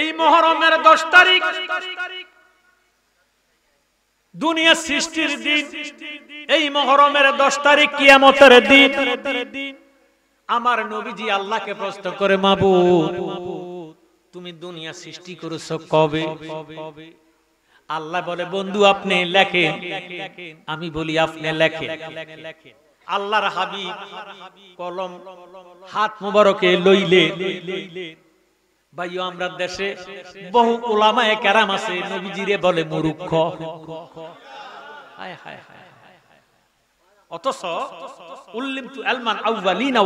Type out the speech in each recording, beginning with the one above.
এই মহরমের দশ তারিখ দুনিয়া সৃষ্টির দিন এই মহরমের দশ তারিখ কিয়ামতের দিন আমার নবীজি আল্লাহকে প্রশ্ন করে মাবু তুমি দুনিয়া সৃষ্টি করেছ কবে আল্লাহ বলে বন্ধু আপনি লেখেন আমি বলি আপনি লেখেন আল্লাহর হাবি কলম হাত মুবারকে লইলে ভাইও আমরা দেশে বহু ওলামায় কেরাম আছে নবীজিরে বলে মুরুক্ষ অথচ উল্লিম আলমান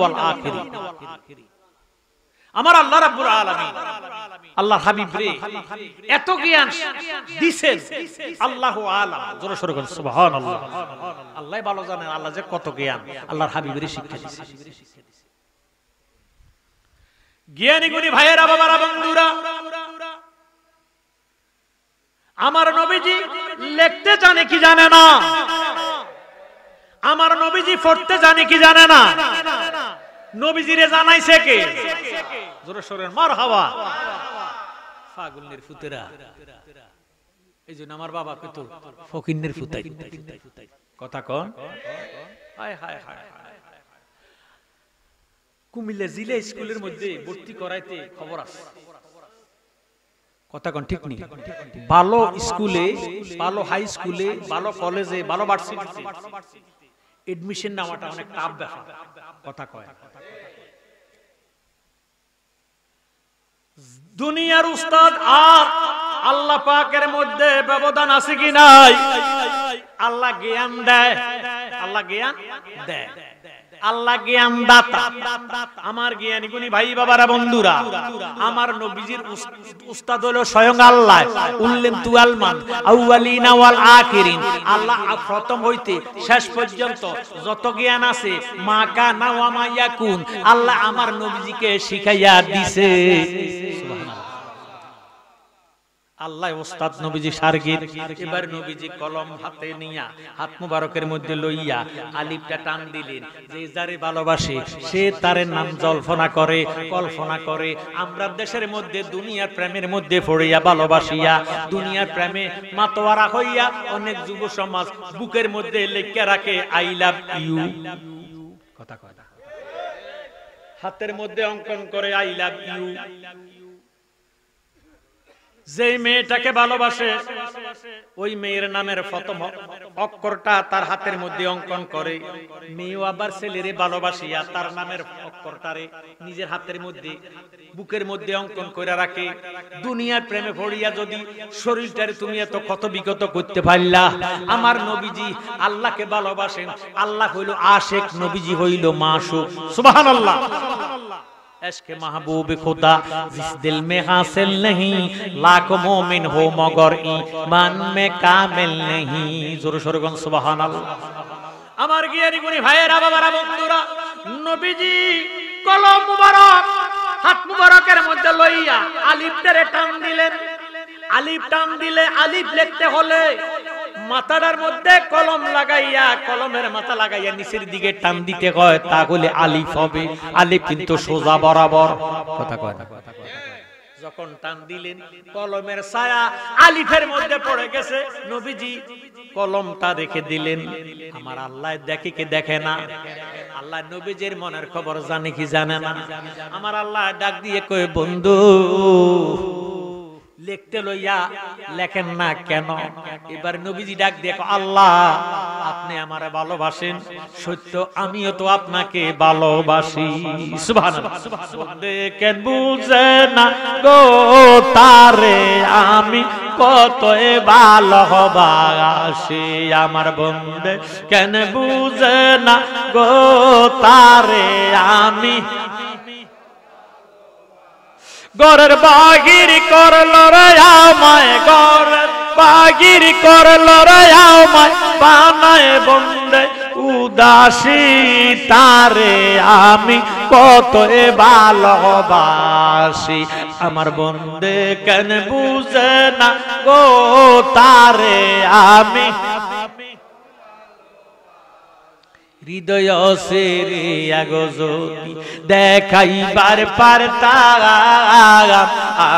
ওয়াল আমার আল্লাহ রাব্বুল আলামিন আল্লাহ হাবিব রে এত জ্ঞান আল্লাহু আলাম জোরে সুবহানাল্লাহ আল্লাহ ভালো জানেন আল্লাহ যে কত জ্ঞান আল্লাহর হাবিবের শিক্ষা দিয়েছেন জ্ঞানীগুনি ভাইয়েরা বাবারা বন্ধুরা আমার নবীজি লিখতে জানে কি জানে না আমার নবীজি পড়তে জানে কি জানে না নবীজিরে জানাইছে কে জোরে জোরেশ্বরের মার হাওয়া ফাগুনের ফুতেরা এই জন্য আমার বাবা কত ফকিনের ফুতাই কথা কন হায় হায় হায় কুমিল্লা জিলা স্কুলের মধ্যে ভর্তি করাইতে খবর আছে কথা কন ঠিক নেই ভালো স্কুলে ভালো হাই স্কুলে ভালো কলেজে ভালো ভার্সিটিতে এডমিশন নেওয়াটা অনেক টাফ ব্যাপার কথা কয় দুনিয়ার উস্তাদ আর আল্লাহ পাকের মধ্যে ব্যবধান আছে কি নাই আল্লাহ জ্ঞান দেয় আল্লাহ জ্ঞান দেয় আল্লাহ জ্ঞান দাতা আমার জ্ঞানী গুণী ভাই বাবারা বন্ধুরা আমার নবীজির উস্তাদ হলো স্বয়ং আল্লাহ উল্লেন তুয়াল মান আউয়ালিনা ওয়াল আখিরিন আল্লাহ প্রথম হইতে শেষ পর্যন্ত যত জ্ঞান আছে মা কানা ওয়া মা ইয়াকুন আল্লাহ আমার নবীজিকে শিখাইয়া দিছে আল্লাহ ওস্তাদ নবীজি সার্গির এবার নবীজি কলম হাতে নিয়া হাত মুবারকের মধ্যে লইয়া আলিফটা টান দিলেন যে যারে ভালোবাসে সে তারে নাম জল্পনা করে কল্পনা করে আমরা দেশের মধ্যে দুনিয়ার প্রেমের মধ্যে পড়িয়া ভালোবাসিয়া দুনিয়ার প্রেমে মাতোয়ারা হইয়া অনেক যুব সমাজ বুকের মধ্যে লেখা রাখে আই লাভ ইউ কথা কথা হাতের মধ্যে অঙ্কন করে আই লাভ ইউ যেই মেয়েটাকে ভালোবাসে ওই মেয়ের নামের প্রথম অক্ষরটা তার হাতের মধ্যে অঙ্কন করে মেয়েও আবার ছেলেরে ভালোবাসিয়া তার নামের অক্ষরটারে নিজের হাতের মধ্যে বুকের মধ্যে অঙ্কন করে রাখে দুনিয়ার প্রেমে ভরিয়া যদি শরীরটারে তুমি এত ক্ষত বিগত করতে পারলা আমার নবীজি আল্লাহকে ভালোবাসেন আল্লাহ হইল আশেখ নবীজি হইল মাসুক সুবহানাল্লাহ এসকে इश्क महबूब खुदा जिस दिल में हासिल नहीं लाख मोमिन हो मगर মে কামিল कामिल জোর जोर शोरगन সুবহানাল্লাহ আমার গিয়ারি গুনি ভাইয়েরা বাবারা বন্ধুরা নবীজি কলম মুবারক হাত মুবারকের মধ্যে লইয়া আলিফটারে টান দিলেন আলিফ টান দিলে আলিফ লিখতে হলে মাথাটার মধ্যে কলম লাগাইয়া কলমের মাথা লাগাইয়া নিচের দিকে টান দিতে কয় তাহলে আলিফ হবে আলিফ কিন্তু সোজা বরাবর কথা কয় যখন টান দিলেন কলমের ছায়া আলিফের মধ্যে পড়ে গেছে নবীজি কলমটা রেখে দিলেন আমার আল্লাহ দেখে কি দেখে না আল্লাহ নবীজির মনের খবর জানে কি জানে না আমার আল্লাহ ডাক দিয়ে কয়ে বন্ধু লিখতে লইয়া লেখেন না কেন এবার নবীজি ডাক দেখো আল্লাহ আপনি আমারে ভালোবাসেন সত্য আমিও তো আপনাকে ভালোবাসি দেখেন বুঝে না গো তারে আমি কত ভালোবাসি আমার বন্ধে কেন বুঝে না গো তারে আমি গরের বাগির কর করল মায় গরের বাগির কর করল মায় বানায় বন্দে উদাসী তারে আমি কত ভালোবাসি আমার বন্দে কেন বুঝে না গো তারে আমি হৃদয় সে রে আগজতি দেখাইবার পারতাম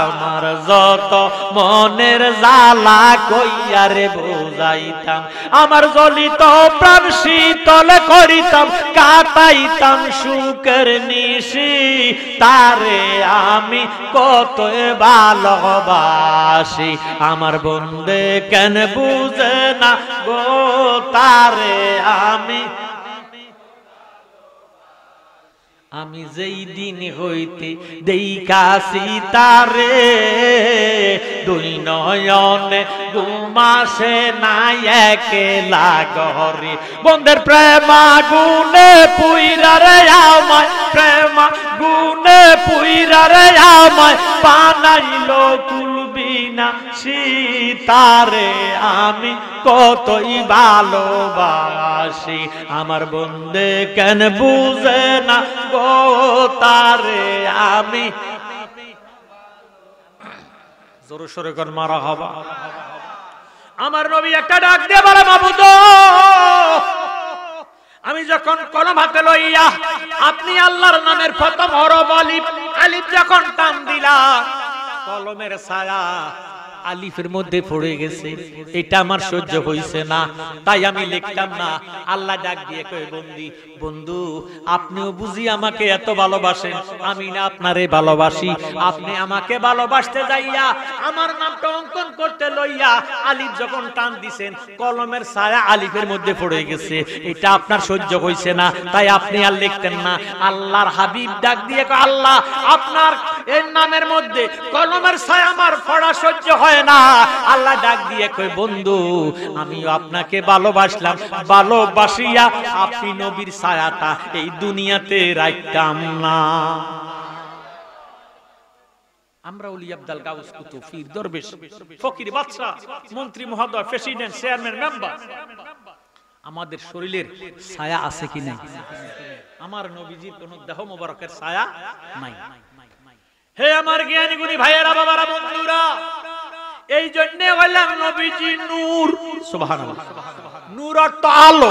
আমার যত মনের জালা কইয়ারে বোঝাইতাম আমার জলিত প্রাণ শীতল করিতাম কাটাইতাম সুখের নিশি তারে আমি কত ভালোবাসি আমার বন্ধে কেন বুঝে না গো তারে আমি আমি যেই দিন হইতে দেই কাশি তারে দুই নয়নে মাসে নাই একেলা ঘরে বন্ধের প্রেমা গুনে পুইরা রে আমায় প্রেমা গুনে পুইরা রে আমায় পানাইল কুল বিনা সীতারে আমি কতই ভালোবাসি আমার বন্দে কেন বুঝে না গো তারে আমি জোর সরে কর মারা হবা আমার নবী একটা ডাক দিয়ে বলে মাবুদ আমি যখন কলম হাতে লইয়া আপনি আল্লাহর নামের প্রথম হরব আলিফ আলিফ যখন টান দিলা কলমের ছায়া আলিফের মধ্যে পড়ে গেছে এটা আমার সহ্য হইছে না তাই আমি লিখতাম না আল্লাহ ডাক দিয়ে কয়ে বন্দি বন্ধু আপনিও বুঝি আমাকে এত ভালোবাসেন আমি না আপনারে ভালোবাসি আপনি আমাকে ভালোবাসতে যাইয়া আমার নামটা অঙ্কন করতে লইয়া আলিফ যখন টান দিছেন কলমের ছায়া আলিফের মধ্যে পড়ে গেছে এটা আপনার সহ্য হইছে না তাই আপনি আর লিখতেন না আল্লাহর হাবিব ডাক দিয়ে আল্লাহ আপনার এর নামের মধ্যে কলমের ছায়া আমার পড়া সহ্য হয় হয় না আল্লাহ ডাক দিয়ে কই বন্ধু আমিও আপনাকে ভালোবাসলাম ভালোবাসিয়া আপনি নবীর ছায়াটা এই দুনিয়াতে রাখতাম না আমাদের শরীরের ছায়া আছে কি নাই আমার নবীজির কোন দেহ মুবারকের ছায়া নাই হে আমার জ্ঞানী গুণী ভাইয়েরা বাবারা বন্ধুরা এই জন্য হলাম নবীজি নূর সুবহানাল্লাহ নূর অর্থ আলো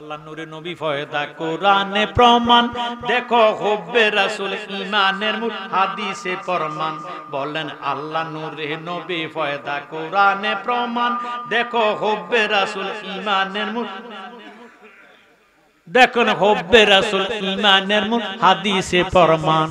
আল্লাহ নূরে নবী ফয়দা কোরআনে প্রমাণ দেখো হব্বে রাসূল ঈমানের মূল হাদিসে প্রমাণ বলেন আল্লাহ নূরে নবী ফয়দা কোরআনে প্রমাণ দেখো হব্বে রাসূল ঈমানের মূল দেখুন হব্বে রাসুল ইমানের হাদিসে ফরমান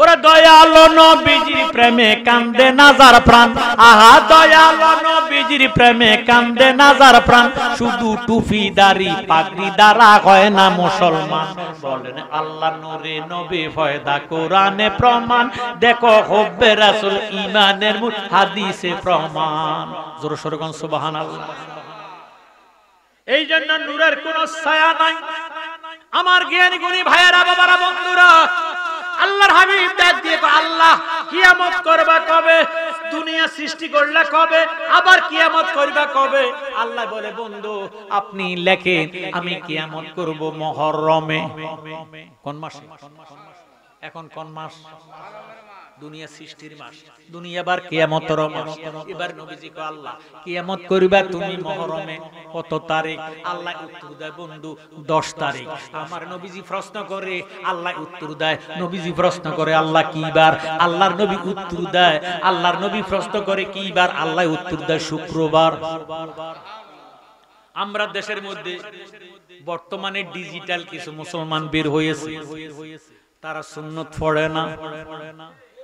ওরা দয়ালো নবীজির প্রেমে কান্দে নাজার প্রাণ আহা দয়ালো নবীজির প্রেমে কান্দে নাজার প্রাণ শুধু টুপি দাড়ি পাগড়ি দ্বারা হয় না মুসলমান বলেন আল্লাহ নূরে নবী ফয়দা কোরআনে প্রমাণ দেখো হব্বে রাসুল ইমানের হাদিসে প্রমাণ জোর সুবহানাল্লাহ এই জন্য নূরের কোন ছায়া নাই আমার জ্ঞানী গুণী ভাইয়েরা বাবারা বন্ধুরা আল্লাহর হাবিব ডাক দিয়ে আল্লাহ কিয়ামত করবা কবে দুনিয়া সৃষ্টি করলা কবে আবার কিয়ামত করবা কবে আল্লাহ বলে বন্ধু আপনি লেখেন আমি কিয়ামত করব মহরমে কোন মাসে এখন কোন মাস দুনিয়া সৃষ্টির মাস এবার নবীজি কো আল্লাহ কিয়ামত করিবা তুমি মহরমে কত তারিখ আল্লাহ উত্তর দেয় বন্ধু 10 তারিখ আমার নবীজি প্রশ্ন করে আল্লাহ উত্তর দেয় নবীজি প্রশ্ন করে আল্লাহ আল্লাহর নবী উত্তর দেয় আল্লাহর নবী প্রশ্ন করে কি বার আল্লাহ উত্তর দেয় শুক্রবার আমরা দেশের মধ্যে বর্তমানে ডিজিটাল কিছু মুসলমান বের হয়েছে তারা সুন্নত পড়ে না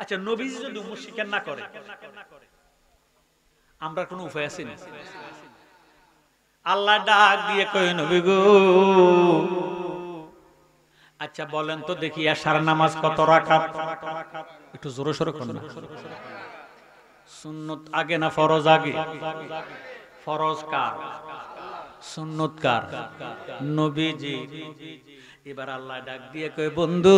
আচ্ছা নবীজি যদি উমুর না করে আমরা কোনো উপায় আছি না আল্লাহ ডাক দিয়ে কই নবী গো আচ্ছা বলেন তো দেখি আশার নামাজ কত রাখাত একটু জোরে সোরে করুন সুন্নত আগে না ফরজ আগে ফরজ কার সুন্নত কার নবীজি এবার আল্লাহ ডাক দিয়ে কয়ে বন্ধু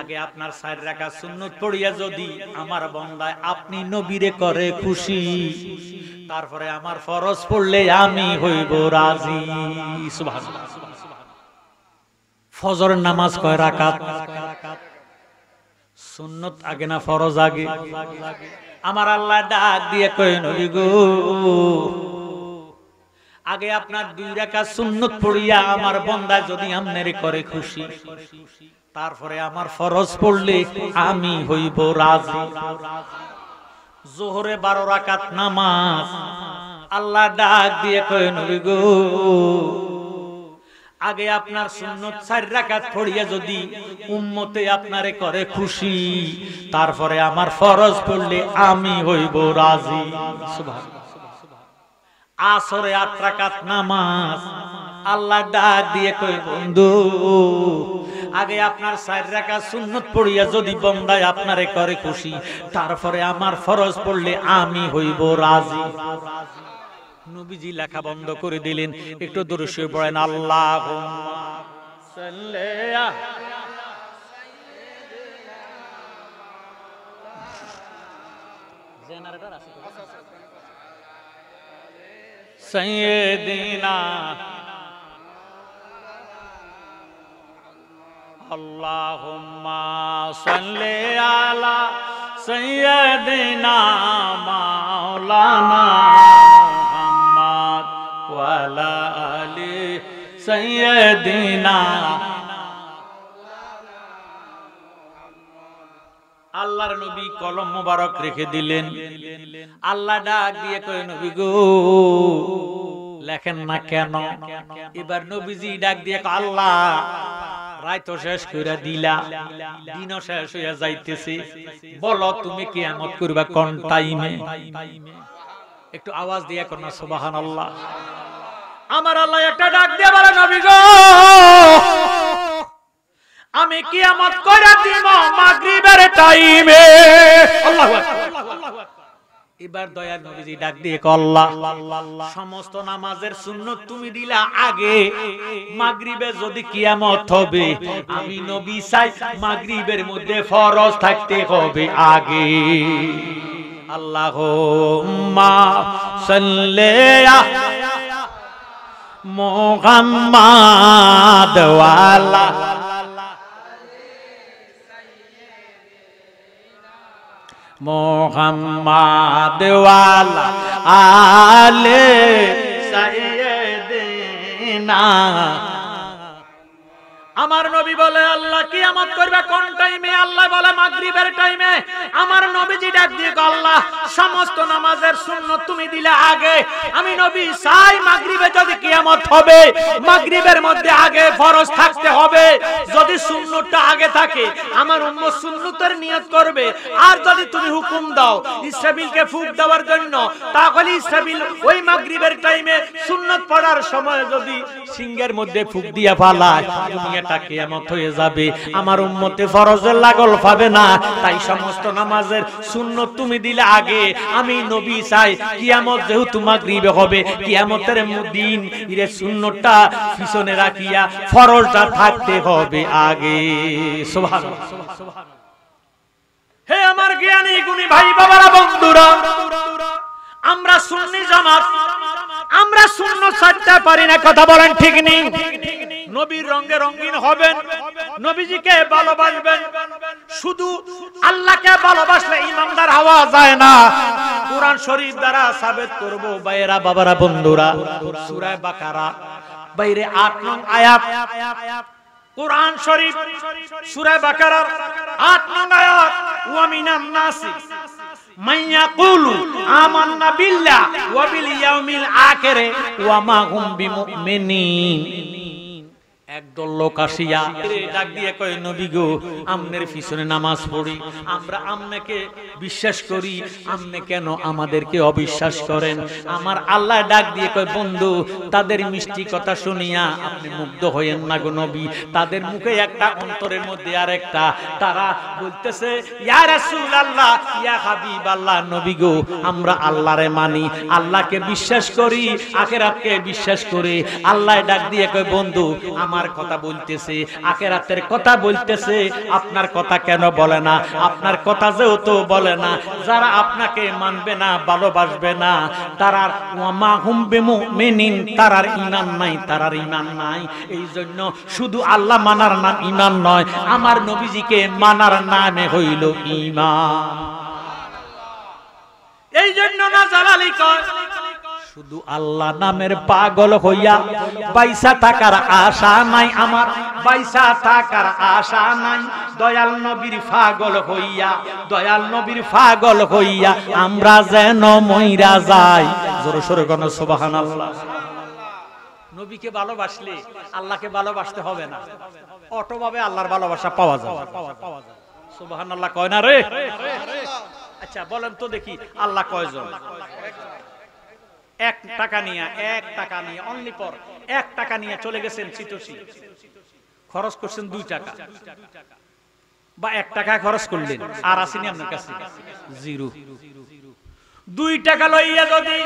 আগে আপনার সাইড রাখা শূন্য পড়িয়া যদি আমার বন্দায় আপনি নবীরে করে খুশি তারপরে আমার ফরজ পড়লে আমি হইব রাজি ফজর নামাজ কয় রাকাত সুন্নত আগে না ফরজ আগে আমার আল্লাহ ডাক দিয়ে কয় নবী গো আগে আপনার দুই রেখা সুন্নত পড়িয়া আমার বন্দায় যদি আমনেরে করে খুশি তারপরে আমার ফরজ পড়লে আমি হইব রাজ জোহরে বারো রাকাত নামাজ আল্লাহ ডাক দিয়ে কয়ে নবী গো আগে আপনার সুন্নত চার রাকাত পড়িয়া যদি উম্মতে আপনারে করে খুশি তারপরে আমার ফরজ পড়লে আমি হইব রাজি সুবহানাল্লাহ আসরে আত্রাকাত নামাজ আল্লাহ ডাক দিয়ে কই বন্ধু আগে আপনার চার রাখা সুন্নত পড়িয়া যদি বন্দায় আপনারে করে খুশি তারপরে আমার ফরজ পড়লে আমি হইব রাজি নবীজি লেখা বন্ধ করে দিলেন একটু দূরে পড়েন আল্লাহ জেনারেটর আছে সৈদিনা আল্লাহুম্মা সাল্লি আলা সৈয়দিনা মাওলানা মুহাম্মদ ওয়ালা আলি সৈয়দিনা আল্লাহর নবী কলম মোবারক রেখে দিলেন আল্লাহ ডাক দিয়ে কয়ে নবী গো লেখেন না কেন এবার নবীজি ডাক দিয়ে আল্লাহ রায়তো শেষ কইরা দিলা দিন শেষ হইয়া যাইতেছে বলো তুমি কিয়ামত করবা কোন টাইমে একটু আওয়াজ দিয়া কর না আল্লাহ আমার আল্লাহ একটা ডাক দিয়ে বলে নবী গো আমি কিয়ামত কইরা দিব মাগরিবের টাইমে আল্লাহু আকবার এবার দয়ার নবীজি ডাক দিয়ে কল্লা সমস্ত নামাজের সুন্নত তুমি দিলা আগে মাগরিবে যদি কিয়ামত হবে আমি নবী চাই মাগরিবের মধ্যে ফরজ থাকতে হবে আগে আল্লাহ সাল্লেয়া মোহাম্মদ ওয়ালা मोहम्मद वाला आले सैदना আমার নবী বলে আল্লাহ কি কিয়ামত করবে কোন টাইমে আল্লাহ বলে মাগরিবের টাইমে আমার নবীজি ডাক দিয়ে আল্লাহ সমস্ত নামাজের শূন্য তুমি দিলে আগে আমি নবী চাই মাগরিবে যদি কিয়ামত হবে মাগরিবের মধ্যে আগে ফরজ থাকতে হবে যদি শূন্যটা আগে থাকে আমার উম্মত শূন্যতের নিয়ত করবে আর যদি তুমি হুকুম দাও ইসরাবিলকে ফুক দেওয়ার জন্য তাহলে ইসরাবিল ওই মাগরিবের টাইমে শূন্যত পড়ার সময় যদি সিংহের মধ্যে ফুক দিয়ে ফালায় সময়টা কিয়ামত হয়ে যাবে আমার উম্মতে ফরজের লাগল পাবে না তাই সমস্ত নামাজের তুমি দিলে আগে আমি নবী চাই কিয়ামত যেহেতু মাগরিবে হবে কিয়ামতের দিন ইরে পিছনে রাখিয়া ফরজটা থাকতে হবে আগে হে আমার জ্ঞানী ভাই বাবারা বন্ধুরা আমরা জামাত আমরা শূন্য ছাড়তে পারি না কথা বলেন ঠিক নেই নবীর রঙে রঙিন হবেন নবীজিকে ভালোবাসবেন শুধু আল্লাহকে ভালোবাসলে ইমানদার হওয়া যায় না কোরআন শরীফ দ্বারা সাবেত করব বাইরা বাবারা বন্ধুরা সূরা বাকারা বাইরে আট নং আয়াত কোরআন শরীফ সূরা বাকারা আট নং আয়াত ওয়া মিনান নাসি মাইয়াকুলু বিল ইয়াউমিল আখির ওয়া মা হুম বিমুমিনিন একদল লোক আসিয়া ডাক দিয়ে কয় নবী গো আমনের পিছনে নামাজ পড়ি আমরা বিশ্বাস করি আম্মে কেন আমাদেরকে অবিশ্বাস করেন আমার আল্লাহ ডাক দিয়ে কয় বন্ধু তাদের মিষ্টি কথা শুনিয়া আপনি মুগ্ধ হইয়েন না গো নবী তাদের মুখে একটা অন্তরের মধ্যে আর একটা তারা বলতেছে নবী গো আমরা আল্লাহরে মানি আল্লাহকে বিশ্বাস করি আখেরাতকে বিশ্বাস করি আল্লাহ ডাক দিয়ে কয় বন্ধু আমার আমার কথা বলতেছে আখেরাতের কথা বলতেছে আপনার কথা কেন বলে না আপনার কথা যেহেতু বলে না যারা আপনাকে মানবে না ভালোবাসবে না তারার মা হুম্বে মেনিন তারার ইমান নাই তারার ইমান নাই এই জন্য শুধু আল্লাহ মানার নাম ইমান নয় আমার নবীজিকে মানার নামে হইল ইমান এই জন্য না জালালি কয় শুধু আল্লাহ নামের পাগল হইয়া পয়সা টাকার আশা নাই আমার পয়সা টাকার আশা নাই দয়াল নবীর পাগল হইয়া দয়াল নবীর পাগল হইয়া আমরা যেন মইরা যাই জোরে সোরে গণ সুবহানাল্লাহ নবীকে ভালোবাসলে আল্লাহকে ভালোবাসতে হবে না অটোভাবে আল্লাহর ভালোবাসা পাওয়া যায় সুবহানাল্লাহ কয় না রে আচ্ছা বলেন তো দেখি আল্লাহ কয়জন এক টাকা নিয়ে এক টাকা নিয়ে অনলি পর এক টাকা নিয়ে চলে গেছেন খরচ করছেন দুই টাকা বা এক টাকা খরচ করলেন আর আসেনি আপনার কাছে জিরো দুই টাকা লইয়া যদি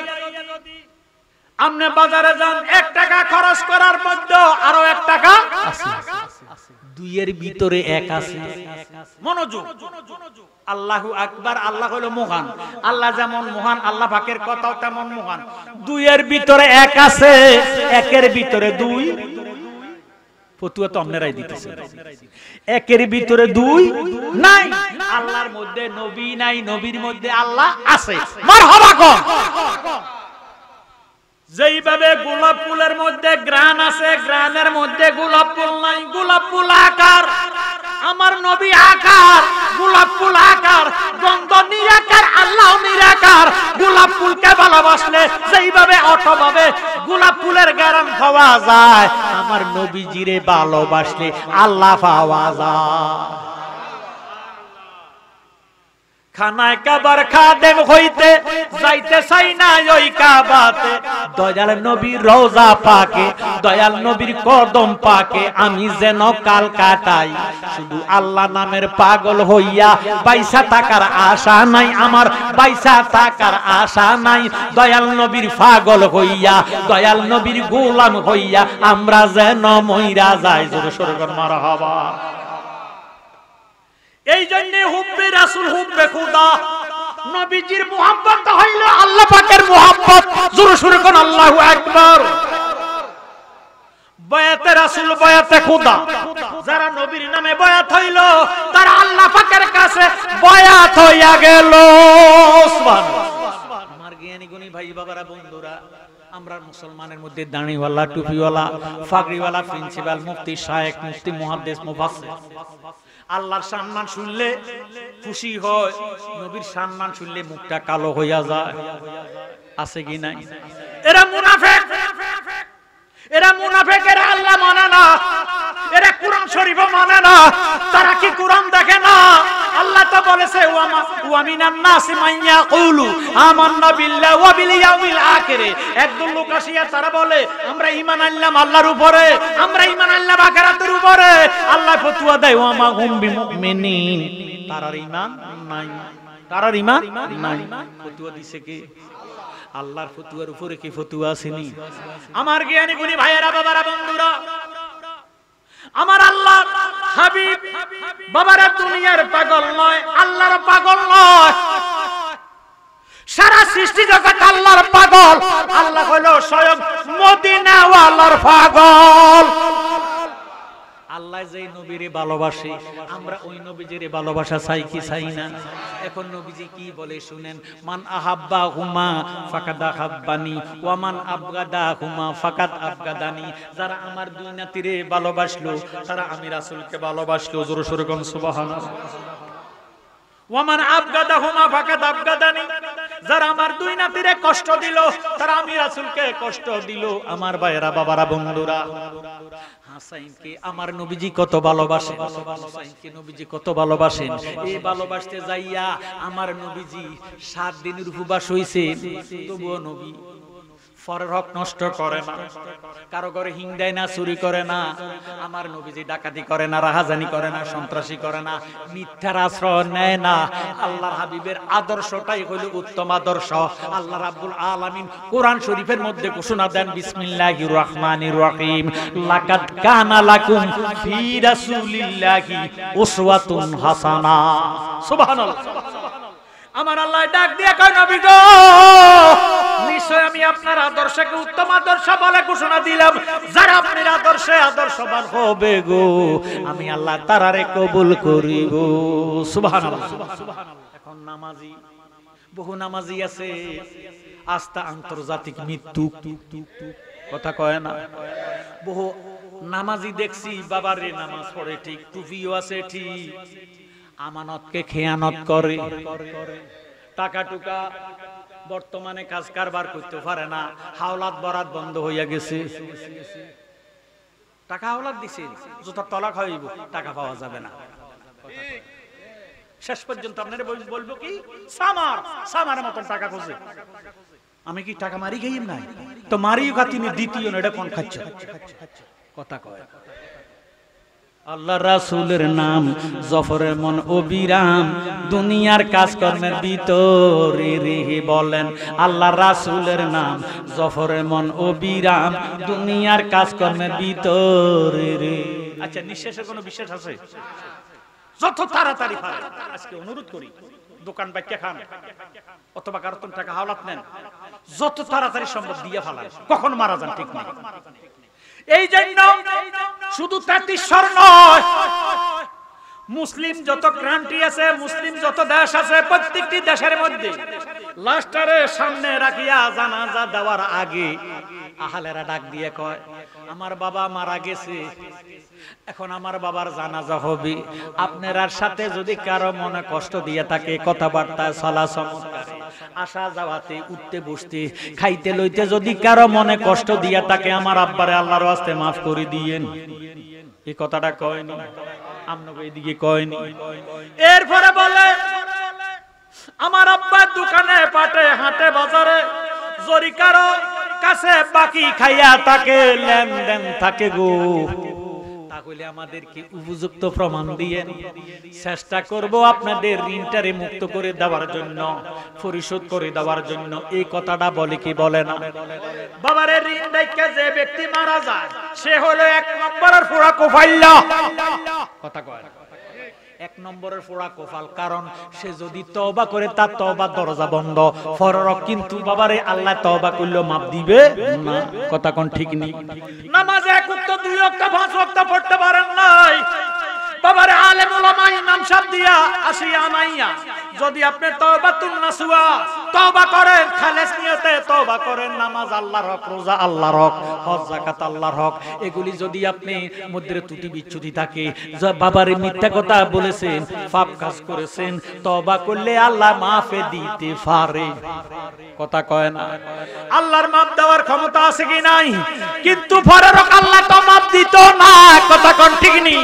আপনি বাজারে যান এক টাকা খরচ করার মধ্যে আরো এক টাকা দুইয়ের ভিতরে এক আছে মনোযোগ আল্লাহ আকবার আল্লাহ হলো মহান আল্লাহ যেমন মহান আল্লাহ পাকের কথাও তেমন মহান দুইয়ের ভিতরে এক আছে একের ভিতরে দুই ফতুয়া তো আপনারাই দিতেছে একের ভিতরে দুই নাই আল্লাহর মধ্যে নবী নাই নবীর মধ্যে আল্লাহ আছে মারহাবা কর যেইভাবে গোলাপ ফুলের মধ্যে গ্রান আছে গ্রানের মধ্যে গোলাপ ফুল নাই গোলাপ ফুল আকার আমার নবী আকার গোলাপ ফুল আকার গন্ধ নিরাকার আল্লাহ নিরাকার গোলাপ ফুলকে ভালোবাসলে সেইভাবে অটোভাবে গোলাপ ফুলের গ্যারান পাওয়া যায় আমার নবীজিরে ভালোবাসলে আল্লাহ পাওয়া যায় খানায় কাবার খাদেম হইতে যাইতে চাই না ওই কাবাতে দয়াল নবীর রোজা পাকে দয়াল নবীর কদম পাকে আমি যেন কাল কাটাই শুধু আল্লাহ নামের পাগল হইয়া পয়সা টাকার আশা নাই আমার পয়সা টাকার আশা নাই দয়াল নবীর পাগল হইয়া দয়াল নবীর গোলাম হইয়া আমরা যেন মইরা যাই জোরে সরগর মারা হবা এই জন্য হুব্বে রাসুল হুব্বে খুদা নবীজির মোহাম্মত হইল আল্লাহ পাকের মোহাম্মত জোরে সুরে কোন বয়াতে বয়াতে যারা নবীর নামে বয়াত হইল তারা আল্লাহ পাকের কাছে বয়াত হইয়া গেল আমার জ্ঞানী গুণী ভাই বাবারা বন্ধুরা আমরা মুসলমানের মধ্যে দাঁড়িওয়ালা টুপিওয়ালা ফাগরিওয়ালা প্রিন্সিপাল মুফতি শায়েক মুফতি মুহাদ্দিস মুফাসসির আল্লাহর সম্মান শুনলে খুশি হয় নবীর সম্মান শুনলে মুখটা কালো হইয়া যায় আছে কি নাই এরা মুনাফেক এরা মুনাফেক এরা আল্লাহ মানে না এরা কুরআন শরীফও মানে না তারা কি কুরআন দেখে না আল্লাহ তো বলেছে ও আমা ওয়া মিনান নাসি মাইয়া কুলু আমান্না বিল্লাহ ওয়া বিল ইয়াউমিল আখিরে একদল লোক আসিয়া তারা বলে আমরা ঈমান আনলাম আল্লাহর উপরে আমরা ঈমান আনলাম আখিরাতের উপরে আল্লাহ ফতোয়া দেয় ও আমা হুম বি মুমিনিন তারার ঈমান নাই তারার ঈমান নাই ফতোয়া দিছে কি আল্লাহর ফতোয়ার উপরে কি ফতুয়া আসেনি আমার জ্ঞানী গুণী ভাইয়েরা বাবারা বন্ধুরা আমার আল্লাহ হাবিব বাবারা দুনিয়ার পাগল নয় আল্লাহর পাগল নয় সারা সৃষ্টি জগৎ আল্লাহর পাগল আল্লাহ হলো স্বয়ং মদিনাওয়ালার পাগল আল্লাহ যে নবীরে ভালোবাসে আমরা ওই নবীজিরে ভালোবাসা চাই কি চাই না এখন নবীজি কি বলে শুনেন মান আহাব্বা হুমা ফাকাদা হাব্বানি ওয়া মান আবগাদা হুমা ফাকাদ আবগাদানি যারা আমার দুই নাতিরে ভালোবাসলো তারা আমি রাসূলকে ভালোবাসলো জোর সুরকম সুবহানাল্লাহ ওয়া মান আবগাদা হুমা ফাকাদ আবগাদানি যারা আমার দুই নাতিরে কষ্ট দিল তারা আমি রাসুলকে কষ্ট দিল আমার বাইরা বাবারা বন্ধুরা আমার নবীজি কত ভালোবাসেন নবীজি কত ভালোবাসেন ভালোবাসতে যাইয়া আমার নবীজি সাত দিনের উপবাস হইছে তবুও নবী ফরের হক নষ্ট করে না কারো ঘরে হিং দেয় না চুরি করে না আমার নবীজি ডাকাতি করে না রাহাজানি করে না সন্ত্রাসী করে না মিথ্যার আশ্রয় নেয় না আল্লাহ হাবিবের আদর্শটাই হইল উত্তম আদর্শ আল্লাহ রাব্বুল আলামিন কোরআন শরীফের মধ্যে ঘোষণা দেন বিসমিল্লাহির রহমানির রহিম লাকাদ কানা লাকুম ফি রাসূলিল্লাহি উসওয়াতুন হাসানা সুবহানাল্লাহ আমার আল্লাহ ডাক দিয়ে কয় নবী গো নিশ্চয় আমি আপনার আদর্শকে উত্তম আদর্শ বলে ঘোষণা দিলাম যারা আপনার আদর্শে আদর্শবান হবে গো আমি আল্লাহ তারারে কবুল করিব সুবহানাল্লাহ এখন নামাজি বহু নামাজি আছে আস্থা আন্তর্জাতিক মৃত্যু কথা কয় না বহু নামাজি দেখছি বাবারে রে নামাজ পড়ে ঠিক টুপিও আছে ঠিক আমানতকে খেয়ানত করে টাকা টুকা বর্তমানে কাজ কারবার করতে পারে না হাওলাত বরাত বন্ধ হইয়া গেছে টাকা হাওলাত দিছে যত তলাক হইব টাকা পাওয়া যাবে না শেষ পর্যন্ত আপনার বলবো কি সামার সামার মতন টাকা খোঁজে আমি কি টাকা মারি গেই নাই তো মারিও তিনি দ্বিতীয় এটা কোন খাচ্ছ কথা কয় আল্লাহ রাসুলের নাম জফর মন অবিরাম দুনিয়ার কাজকর্মের ভিতরে রেহে বলেন আল্লাহ রাসুলের নাম জফর মন অবিরাম দুনিয়ার কাজকর্মের ভিতরে রে আচ্ছা নিঃশ্বাসের কোনো বিশ্বাস আছে যত তাড়াতাড়ি আজকে অনুরোধ করি দোকান বাইকে খান অথবা কারো টাকা হাওলাত নেন যত তাড়াতাড়ি সম্ভব দিয়ে ফেলান কখন মারা যান ঠিক না এই জন্য শুধু তাঁতিস্বর স্বর্ণ মুসলিম যত ক্রান্তি আছে মুসলিম যত দেশ আছে প্রত্যেকটি দেশের মধ্যে লাস্টারে সামনে রাখিয়া জানাজা দেওয়ার আগে আহালেরা ডাক দিয়ে কয় আমার বাবা মারা গেছে এখন আমার বাবার জানাজা হবে আপনার সাথে যদি কারো মনে কষ্ট দিয়ে থাকে কথাবার্তায় চলা চমৎকার আসা যাওয়াতে উঠতে বসতে খাইতে লইতে যদি কারো মনে কষ্ট দিয়ে থাকে আমার আব্বারে আল্লাহর আস্তে মাফ করে দিয়েন এই কথাটা না আমনগো এদিকে কয়নি এরপরে বলে আমার আব্বার দোকানে পাটে হাটে বাজারে জরিকারো কাছে বাকি খাইয়া থাকে লেনদেন থাকে গো তাহলে আমাদেরকে উপযুক্ত প্রমাণ দিয়ে চেষ্টা করব আপনাদের ঋণটারে মুক্ত করে দেওয়ার জন্য পরিশোধ করে দেওয়ার জন্য এই কথাটা বলে কি বলে না বাবারে ঋণ দেখে যে ব্যক্তি মারা যায় সে হলো এক নম্বরের ফোড়া কোফাইল কথা কয় এক নম্বরের ফোড়া কোফাল কারণ সে যদি তবা করে তার তবা দরজা বন্ধ ফররক কিন্তু বাবারে আল্লাহ তবা করলে মাপ দিবে না কথা কোন ঠিক নেই নামাজ এক ওয়াক্ত পাঁচ ওয়াক্ত পড়তে পারেন নাই বাবারে দিয়া আসিয়া নাইয়া যদি আপনি নাসুয়া তওবা করেন খালেস নিয়তে তওবা করেন নামাজ আল্লাহর হক রোজা আল্লাহর হক হজ যাকাত আল্লাহর হক এগুলি যদি আপনি মধ্যে বিচ্ছুতি থাকে বাবারে মিথ্যা কথা বলেছেন পাপ কাজ করেছেন তওবা করলে আল্লাহ মাফে দিতে পারে কথা কয় না আল্লাহর মাপ দেওয়ার ক্ষমতা আছে কি নাই কিন্তু ফরেরক আল্লাহ তো মাপ দিত না কথা কন ঠিক নেই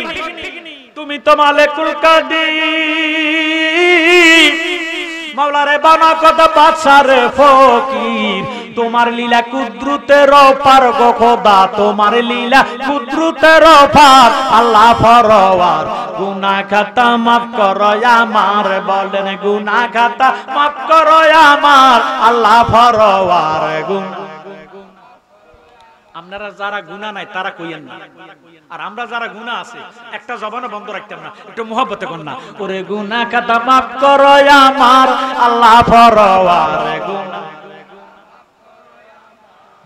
তুমি তো মালেকুল কাদির মাওলারে বানা কথা বাদশারে ফকির তোমার লীলা কুদ্রুতের পার গো খোদা তোমার লীলা কুদ্রুতের পার আল্লাহ ফরওয়ার গুনা খাতা মাফ কর আমার বলেন গুনা খাতা মাফ কর আমার আল্লাহ ফরওয়ার গুনা আপনারা যারা গুণা নাই তারা কইয়েন না আর আমরা যারা গুণা আছে একটা জবানও বন্ধ রাখতাম না একটু মোহব্বতে কর না ওরে গুণা কাদা মাফ করো আমার আল্লাহ ফরওয়ার গুণা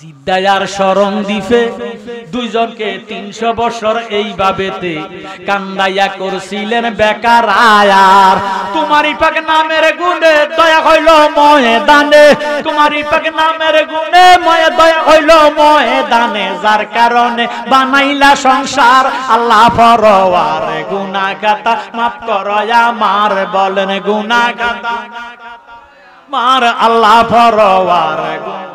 জিদ্দায়ার শরণ দিফে দুইজনকে তিনশো বছর এই বাবেতে কান্দাইয়া করছিলেন বেকার আয়ার নামের গুণে দয়া হইল নামের গুণে ময়ে দয়া হইল যার কারণে বানাইলা সংসার আল্লাহ ফরওয়ার গুনা কাতা মাফ করয়া মার বলেন গুনা কাতা মার আল্লাহ ফরওয়ার গুনা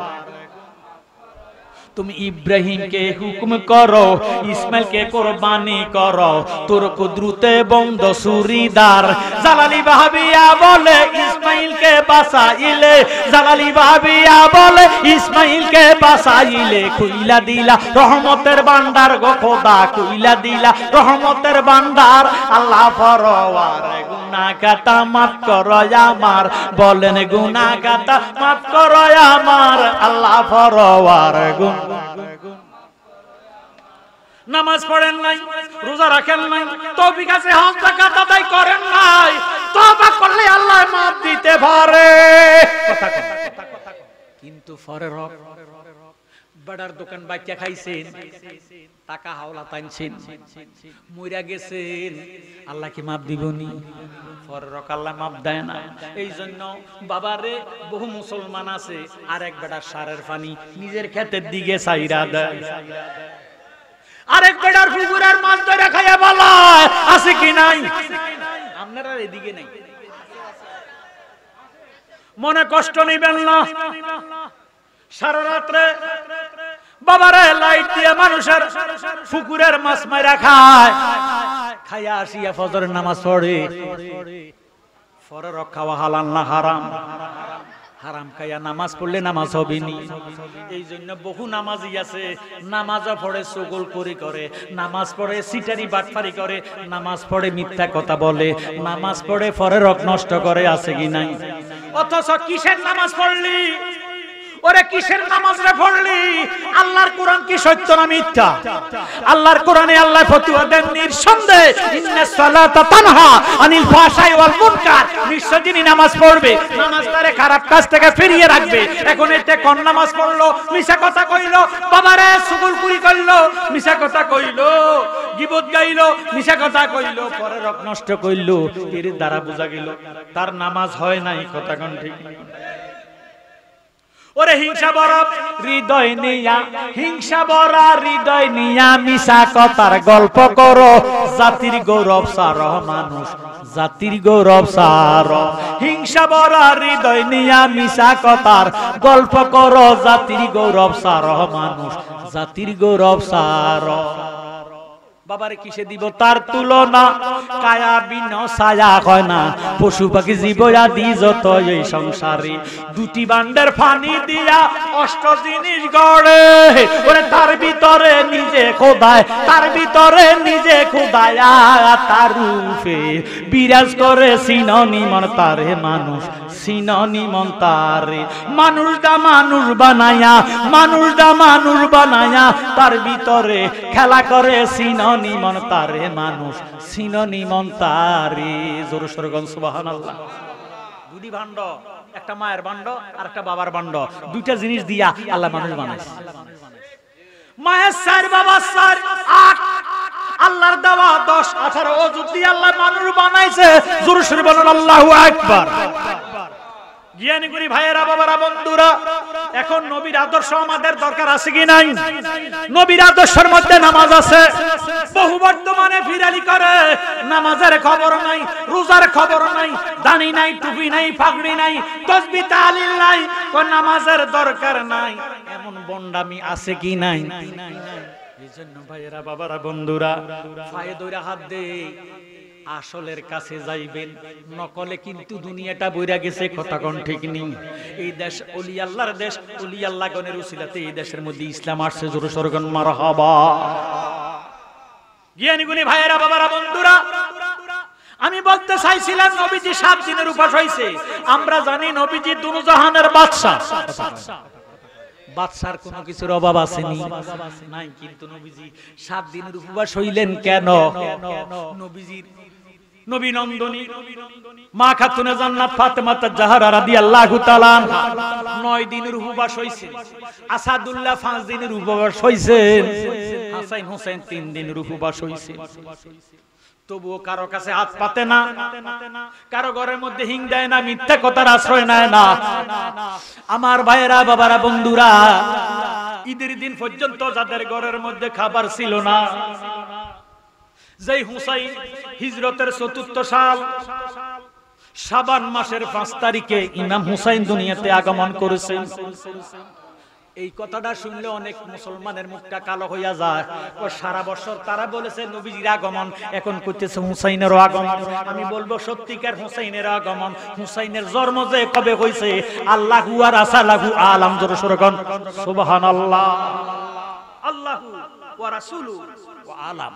তুমি ইব্রাহিমকে হুকুম করো ইসমাইলকে কোরবানি করো তোর কুদরুতে বন্ধ সুরিদার জালালি ভাবিয়া বলে ইসমাইলকে বাসাইলে জালালি ভাবিয়া বলে ইসমাইলকে বাসাইলে কইলা দিলা রহমতের বান্দার গো খোদা কইলা দিলা রহমতের বান্দার আল্লাহ ফরওয়ার গুনাহগাতা মাফ করো আমার বলেন গুনাহগাতা মাফ করো আমার আল্লাহ ফরওয়ার গুণ নামাজ পড়েন নাই রোজা রাখেন নাই তৌফিক আছে হজ যাকাত আদায় করেন নাই তওবা করলে আল্লাহ মাফ দিতে পারে কথা কথা কিন্তু ফরে রব বেড়ার দোকান বাইকা খাইছেন টাকা হাওলা টানছেন মইরা গেছেন আল্লাহ কি মাপ দিবনি ফরক আল্লাহ মাপ দেয় না এই জন্য বাবারে বহু মুসলমান আছে আর এক বেড়ার সারের পানি নিজের খেতের দিকে সাইরা দেয় আরেক বেড়ার পুকুরের মাছ ধরে খাইয়া বলা আছে কি নাই আপনারা এদিকে নাই মনে কষ্ট নেবেন না সারা রাত্রে বাবারে লাইট দিয়ে মানুষের পুকুরের মাছ মাইরা খায় খাইয়া আসিয়া ফজরের নামাজ পড়ে পরে খাওয়া হালাল না হারাম হারাম খাইয়া নামাজ পড়লে নামাজ হবে নি এই জন্য বহু নামাজি আছে নামাজ পড়ে চগল করি করে নামাজ পড়ে সিটারি বাটফারি করে নামাজ পড়ে মিথ্যা কথা বলে নামাজ পড়ে পরে রক নষ্ট করে আছে কি নাই অথচ কিসের নামাজ পড়লি ওরে কিসের নামাজ রে পড়লি আল্লাহর কোরআন কি সত্য না মিথ্যা আল্লাহর কোরআনে আল্লাহ ফতোয়া দেন নির্সন্দেহে ইন্নাস সালাতা তানহা আনিল ফাশাই ওয়াল মুনকার নিশ্চয় যিনি নামাজ পড়বে নামাজ তারে খারাপ কাজ থেকে ফিরিয়ে রাখবে এখন এতে কোন নামাজ পড়লো মিশা কথা কইলো বাবারে সুগুলপুরি করলো মিশা কথা কইলো গীবত গাইলো মিশা কথা কইলো পরে রক নষ্ট কইলো এর দ্বারা বোঝা গেল তার নামাজ হয় নাই কথা কোন ঠিক ওরে হিংসা বড় হৃদয় নিয়া হিংসা বরা হৃদয় নিয়া মিশা কথার গল্প করো জাতির গৌরব সার মানুষ জাতির গৌরব সার হিংসা বরা হৃদয় নিয়া মিশা কথার গল্প করো জাতির গৌরব সার মানুষ জাতির গৌরব সার বাবারে কিসে দিব তার তুলনা কায়া বিন ছায়া হয় না পশু পাখি জীবয়া দি যত এই সংসারে দুটি বান্ডের ফানি দিয়া অষ্ট জিনিস গড়ে ওরে তার ভিতরে নিজে খোদায় তার ভিতরে নিজে খোদায় তার রূপে বিরাজ করে সিননি মন তারে মানুষ সিননিমন তারে মানুষ মানুষ বানায়া মানুষ মানুষ বানায়া তার ভিতরে খেলা করে সিননিমন তারে মানুষ সিননিমন তারে জোর সরগন সুবহানাল্লাহ ভাণ্ড একটা মায়ের ভাণ্ড আর একটা বাবার ভাণ্ড দুইটা জিনিস দিয়া আল্লাহ মানুষ বানাইছে মায়ের স্যার বাবার স্যার আল্লাহর দেওয়া দশ আঠারো অযুক্তি আল্লাহ মানুষ বানাইছে জোর সুর আল্লাহ একবার জ্ঞানী করি ভাইয়েরা বাবারা বন্ধুরা এখন নবীর আদর্শ আমাদের দরকার আছে কি নাই নবীর আদর্শের মধ্যে নামাজ আছে বহু বর্তমানে ফিরালি করে নামাজের খবর নাই রোজার খবর নাই দানি নাই টুপি নাই পাগড়ি নাই তসবি তালিল নাই ও নামাজের দরকার নাই এমন বন্ডামি আছে কি নাই এই জন্য ভাইয়েরা বাবারা বন্ধুরা পায়ে দইরা হাত দে আসলের কাছে যাইবেন নকলে কিন্তু দুনিয়াটা বইরা গেছে কথা ঠিক নেই এই দেশ অলি আল্লাহর দেশ অলি আল্লাহ গণের উসিলাতে এই দেশের মধ্যে ইসলাম আসছে জোর সরগণ মার হবা জ্ঞানীগুণী ভাইয়েরা বাবারা বন্ধুরা আমি বলতে চাইছিলাম নবীজি সাত দিনের উপাস হয়েছে আমরা জানি নবীজি দুজাহানের জাহানের বাদশাহ বাদশার কোনো কিছুর অভাব আসেনি নাই কিন্তু নবীজি সাত দিনের উপবাস হইলেন কেন নবীজির নবী নন্দনী মা খাতুনে জান্নাত রাদিয়াল্লাহু তাআলা দিনের উপবাস হইছে আসাদুল্লাহ দিনের উপবাস হইছে হোসেন দিনের উপবাস হইছে তবুও কারো কাছে হাত পাতে না কারো ঘরের মধ্যে হিং দেয় না মিথ্যা কথার আশ্রয় নেয় না আমার ভাইরা বাবারা বন্ধুরা ঈদের দিন পর্যন্ত যাদের ঘরের মধ্যে খাবার ছিল না যেই হুসাইন হিজরতের চতুর্থ সাল সাবান মাসের পাঁচ তারিখে ইমাম হুসাইন দুনিয়াতে আগমন করেছেন এই কথাটা শুনলে অনেক মুসলমানের মুখটা কালো হইয়া যায় ও সারা বছর তারা বলেছে নবীজির আগমন এখন করতেছে হুসাইনেরও আগমন আমি বলবো সত্যিকার হুসাইনের আগমন হুসাইনের জন্ম যে কবে হয়েছে আল্লাহু আর আসা লাহু আলাম আল্লাহ আল্লাহু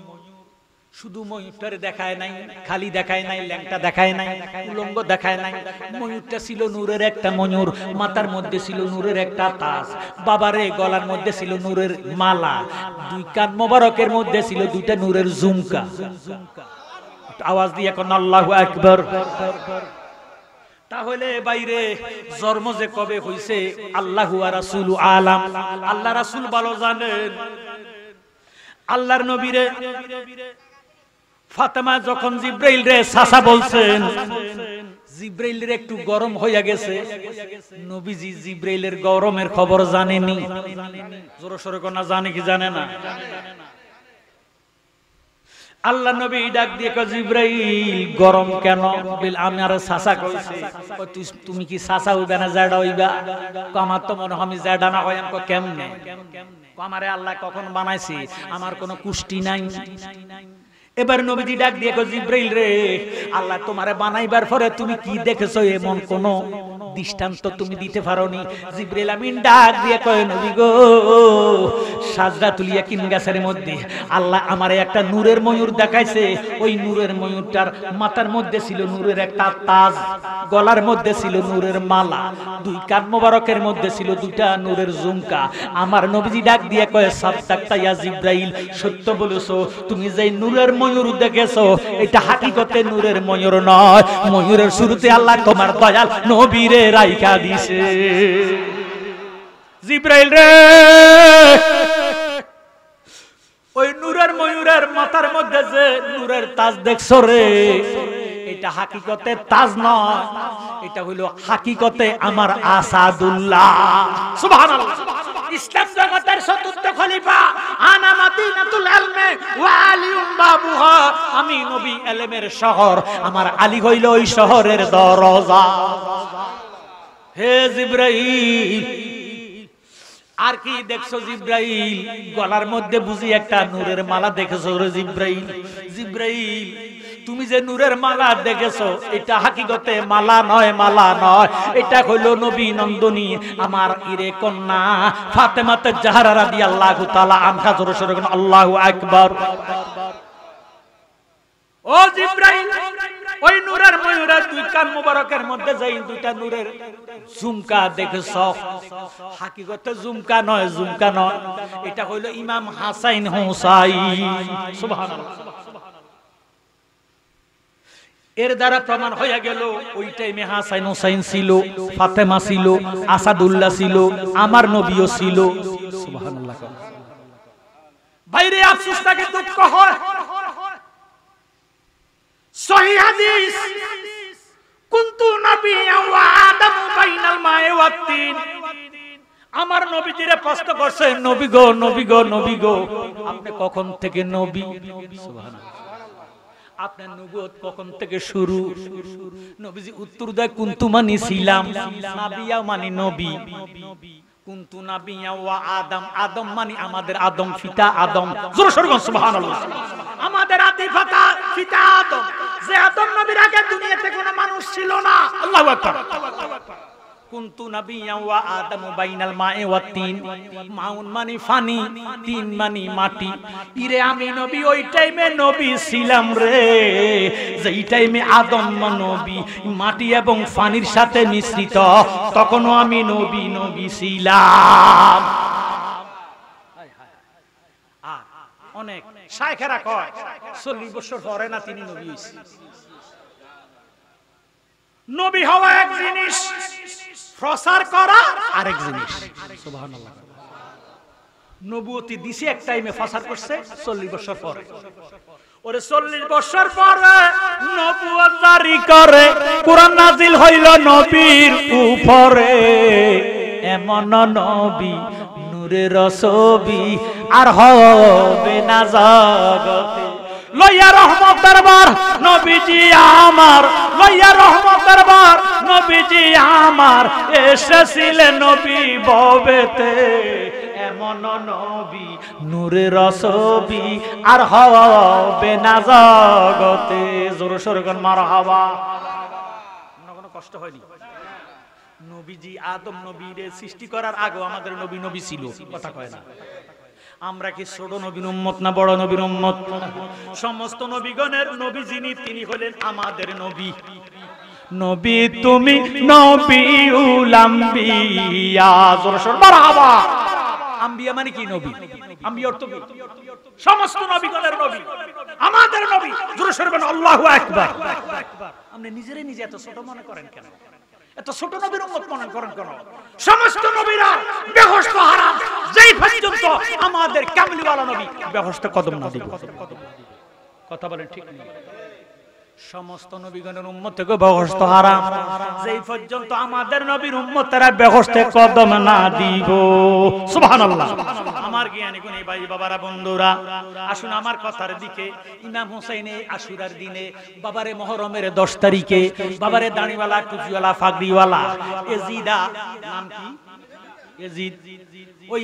শুধু ময়ূরটারে দেখায় নাই খালি দেখায় নাই ল্যাংটা দেখায় নাই উলঙ্গ দেখায় নাই ময়ূরটা ছিল নূরের একটা ময়ূর মাথার মধ্যে ছিল নূরের একটা তাস বাবারে গলার মধ্যে ছিল নূরের মালা দুই কান মোবারকের মধ্যে ছিল দুইটা নূরের ঝুমকা আওয়াজ দিয়ে এখন আল্লাহ একবার তাহলে বাইরে জন্ম যে কবে হইছে আল্লাহ রাসুল আলাম আল্লাহ রাসুল ভালো জানেন আল্লাহর নবীরে ফাতেমা যখন জিব্রাইল রে সাসা বলছেন জিব্রাইলের একটু গরম হইয়া গেছে নবীজি জিব্রাইলের গরমের খবর জানেনি জোর সরে জানে কি জানে না আল্লাহ নবী ডাক দিয়ে জিব্রাইল গরম কেন বিল আমি আর সাসা কইছে তুমি কি সাসা হইবে না জাডা হইবা আমার তো মনে হয় আমি জাডা না হই আমকো কেমনে আমারে আল্লাহ কখন বানাইছি আমার কোনো কুষ্টি নাই এবার নবীজি ডাক দিয়ে জিব্রাইল রে আল্লাহ তোমারে বানাইবার পরে তুমি কি দেখেছো এমন কোন দৃষ্টান্ত তুমি দিতে পারো নি জিব্রিল আমিন ডাক দিয়ে কয় নবী গো সাজরা তুলিয়া কিন গাছের মধ্যে আল্লাহ আমারে একটা নূরের ময়ূর দেখাইছে ওই নূরের ময়ূরটার মাথার মধ্যে ছিল নূরের একটা তাজ গলার মধ্যে ছিল নূরের মালা দুই কান মোবারকের মধ্যে ছিল দুইটা নূরের জুমকা আমার নবীজি ডাক দিয়ে কয় সাবতাক্তা ইয়া জিব্রাইল সত্য বলেছো তুমি যে নূরের ময়ূর দেখেছো এটা হাকিকতে নূরের ময়ূর নয় ময়ূরের শুরুতে আল্লাহ তোমার দয়াল নবীরে রাইখা দিছে জিব্রাইল রে ওই নূরের ময়ূরের মাথার মধ্যে যে নূরের তাজ দেখছো রে এটা হাকিকতে তাজ নয় এটা হইল হাকিকতে আমার আসাদুল্লাহ সুবহানাল্লাহ ইসলাম জগতের চতুর্থ খলিফা আনা মাদিনাতুল ইলমে ওয়া আলিউম বাবুহা আমি নবী ইলমের শহর আমার আলী হইল ওই শহরের দরজা হে জিব্রাইল আর কি দেখছো জিব্রাইল গলার মধ্যে বুঝি একটা নূরের মালা দেখেছো রে জিব্রাইল জিব্রাইল তুমি যে নূরের মালা দেখেছো এটা হাকিগতে মালা নয় মালা নয় এটা হইল নবী নন্দনী আমার ইরে কন্যা ফাতেমাতে জাহারা রাদিয়াল্লাহু তাআলা আল্লাহ জোরে সরে আল্লাহ একবার ও জিব্রাইল ওই নূরের কান মুবারকের মধ্যে যাই দুইটা নূরের হাকিগতে নয় নয় এটা হইল ইমাম হাসাইন সুবহানাল্লাহ এর দ্বারা প্রমাণ হয়ে গেল ওই টাইমে হাসাইন হুসাইন ছিল ফাতেমা ছিল আসাদুল্লাহ ছিল আমার নবীও ছিল সুবহানাল্লাহ বাইরে আফসোস থাকে দুঃখ হয় সহি কুন্তু নবী ওয়া আদামু বাইনাল মাই তিন আমার নবীজিরে প্রশ্ন করছে নবী গো নবী গো নবী গো আপনি কখন থেকে নবী আপনার নবুয়ত কখন থেকে শুরু নবীজি উত্তর দেয় কুন্তু মানি ছিলাম মানি নবী কুন্তু নাবিয়া ওয়া আদম আদম মানি আমাদের আদম ফিতা আদম জোরে সুবহানাল্লাহ আমাদের আদি ফিতা আদম যে আদম নবীর আগে দুনিয়াতে কোনো মানুষ ছিল না আল্লাহু আকবার কুনতু ওয়া বাইনাল ওয়া তিন মাউন মানি ফানি তিন মানি মাটি ইরে আমি নবী ওই টাইমে নবী ছিলাম রে যেই টাইমে আদম নবী মাটি এবং ফানির সাথে মিশ্রিত তখনও আমি নবী নবী ছিলাম অনেক শায়খেরা কয় চল্লিশ বছর পরে না তিনি নবী নবী হওয়া এক জিনিস প্রসার করা আরেক জিনিস সুবহানাল্লাহ নবুয়তি দিছে এক টাইমে প্রচার করছে চল্লিশ বছর পরে ওরে চল্লিশ বছর পরে নবুয়ত জারি করে কুরআন নাজিল হইল নবীর উপরে এমন নবী নূরের ছবি আর হবে না জগতে লইয়া রহমত দরবার নবীজি আমার লইয়া রহমত দরবার নবীজি আমার এসেছিলেন নবী ববেতে এমন নবী নূরে রসবি আর হবে না জগতে জোর সরগন মার হাওয়া কোনো কষ্ট হয়নি নবীজি আদম নবীরে সৃষ্টি করার আগে আমাদের নবী নবী ছিল কথা কয় না আমরা কি ছোট নবীন উম্মত না বড় নবীন উম্মত সমস্ত নবীগণের নবী যিনি তিনি হলেন আমাদের নবী নবী তুমি নবী উলাম্বিয়া জোরসোর মারহাবা আম্বিয়া মানে কি নবী আম্বিয়া অর্থ কি সমস্ত নবীগণের নবী আমাদের নবী জোরসোর মানে আল্লাহু আকবার আপনি নিজেরে নিজে এত ছোট মনে করেন কেন এত ছোট নবীর উম্মত মনন করেন কেন সমস্ত নবীরা বেহস্ত হারাম যেই পর্যন্ত আমাদের কামলিওয়ালা নবী বেহস্ত কদম না দিব কথা বলেন ঠিক নেই সমস্ত নবীগণের উম্মত থেকে ব্যবস্থ হারাম যেই পর্যন্ত আমাদের নবীর উম্মত তারা ব্যবস্থে কদম না দিব সুবহানাল্লাহ আমার জ্ঞানী গুণী ভাই বাবারা বন্ধুরা আসুন আমার কথার দিকে ইমাম হোসেন এই আশুরার দিনে বাবারে মহরমের 10 তারিখে বাবারে দাঁড়িওয়ালা টুপিওয়ালা ফাগড়িওয়ালা এজিদা নাম কি এজিদ ওই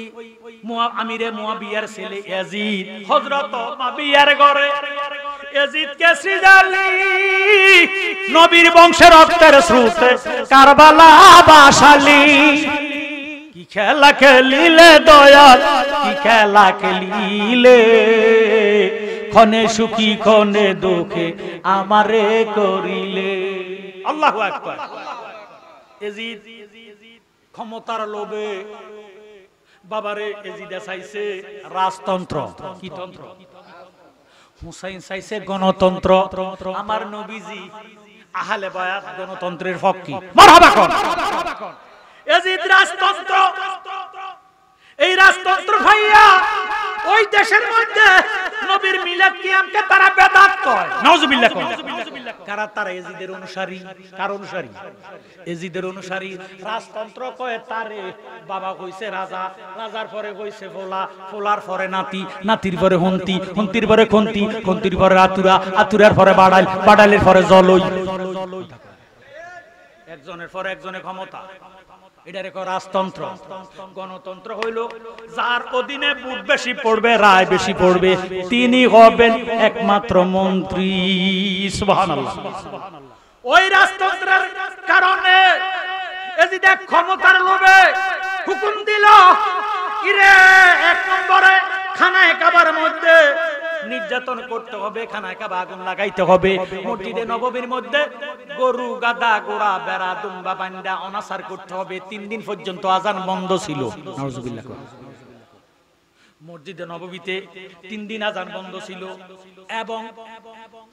আমিরে মুয়াবিয়ার ছেলে এজিদ হযরত মাবিয়ার ঘরে এজিদকে সিজালি নবীর বংশের রক্তের স্রোতে কারবালা কি খেলা খেলিলে দয়াল কি খেলা খেলিলে ক্ষণে সুখী ক্ষণে দুঃখে আমারে করিলে আল্লাহ ক্ষমতার লোভে বাবারে এজিদা চাইছে রাজতন্ত্র কি তন্ত্র হুসাইন সাইসে গণতন্ত্র আমার নবীজি আহলে বায়াত গণতন্ত্রের পক্ষে মারহাবা কোন এজিদ রাজতন্ত্র এই রাজতন্ত্র ভাইয়া ওই দেশের মধ্যে নবীর মিলাদ কিয়ামকে তারা বেদাত কয় নাউজুবিল্লাহ কয় কারা তারা এজিদের অনুসারী কার অনুসারী এজিদের অনুসারী রাজতন্ত্র কয় তারে বাবা কইছে রাজা রাজার পরে কইছে ফোলা ফোলার পরে নাতি নাতির পরে হন্তি হন্তির পরে খন্তি খন্তির পরে আতুরা আতুরার পরে বাড়াল বাড়ালের পরে জলই একজনের পরে একজনের ক্ষমতা রাজতন্ত্র গণতন্ত্র হইল যার অধীনে বুট বেশি পড়বে রায় বেশি পড়বে তিনি হবেন একমাত্র মন্ত্রী ওই রাজতন্ত্রের কারণে ক্ষমতার লোভে হুকুম দিল ইরে এক নম্বরে খানায় একাবার মধ্যে নির্যাতন করতে হবে খানায় কাবা আগুন লাগাইতে হবে মসজিদে নববীর মধ্যে গরু গাদা গোড়া বেড়া দুম্বা বান্ডা অনাসার করতে হবে তিন দিন পর্যন্ত আজান বন্ধ ছিল মসজিদে নববীতে তিন দিন আজান বন্ধ ছিল এবং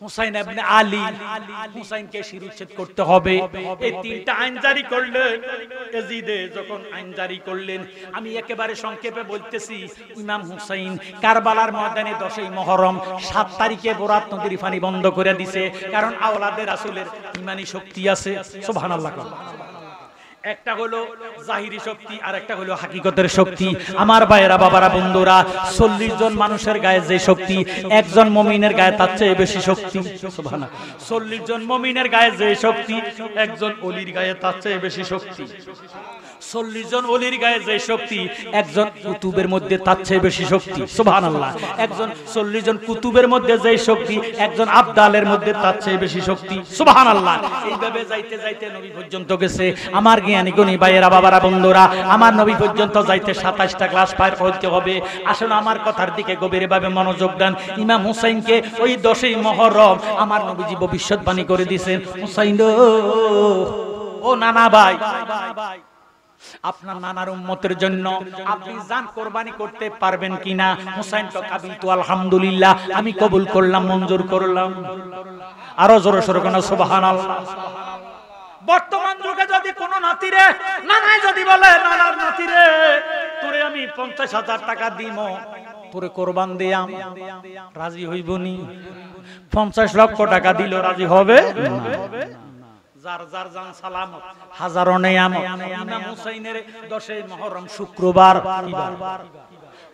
হুসাইন আবনে আলী হুসাইনকে শিরুচ্ছেদ করতে হবে এই তিনটা আইন জারি করলেন এজিদে যখন আইন জারি করলেন আমি একেবারে সংক্ষেপে বলতেছি ইমাম হুসাইন কারবালার ময়দানে দশই মহরম সাত তারিখে বোরাত নদীর ফানি বন্ধ করে দিছে কারণ আওলাদের আসলের ইমানি শক্তি আছে সোভান আল্লাহ একটা হলো জাহিরি শক্তি আর একটা হলো হাকিকতের শক্তি আমার ভাইয়েরা বাবারা বন্ধুরা চল্লিশ জন মানুষের গায়ে যে শক্তি একজন মমিনের গায়ে তার চেয়ে বেশি শক্তি চল্লিশ জন মমিনের গায়ে যে শক্তি একজন অলির গায়ে তার চেয়ে বেশি শক্তি চল্লিশ জন অলির গায়ে যে শক্তি একজন কুতুবের মধ্যে তার চেয়ে বেশি শক্তি সোভান আল্লাহ একজন চল্লিশ জন কুতুবের মধ্যে যে শক্তি একজন আবদালের মধ্যে তার চেয়ে বেশি শক্তি সোভান আল্লাহ এইভাবে যাইতে যাইতে নবী পর্যন্ত গেছে আমার জ্ঞানী গণী ভাইয়েরা বাবারা বন্ধুরা আমার নবী পর্যন্ত যাইতে সাতাশটা ক্লাস পার করতে হবে আসুন আমার কথার দিকে গভীরভাবে মনোযোগ দেন ইমাম হুসাইনকে ওই দশই মহরম আমার নবীজি ভবিষ্যৎবাণী করে দিছেন হুসাইন ও নানা ভাই আপনার নানার উন্মতের জন্য আপনি যান কোরবানি করতে পারবেন কিনা হুসাইন তো কাবিল তো আলহামদুলিল্লাহ আমি কবুল করলাম মঞ্জুর করলাম আরো জোর সরে কেন সুবহানাল্লাহ বর্তমান যুগে যদি কোন নাতিরে নানাই যদি বলে নানার নাতিরে তোরে আমি পঞ্চাশ হাজার টাকা দিম তোরে কোরবান দিয়াম রাজি হইবনি পঞ্চাশ লক্ষ টাকা দিল রাজি হবে না যার যার জান সালামত হাজারো নেয়ামত ইমাম হুসাইনের 10 মুহররম শুক্রবার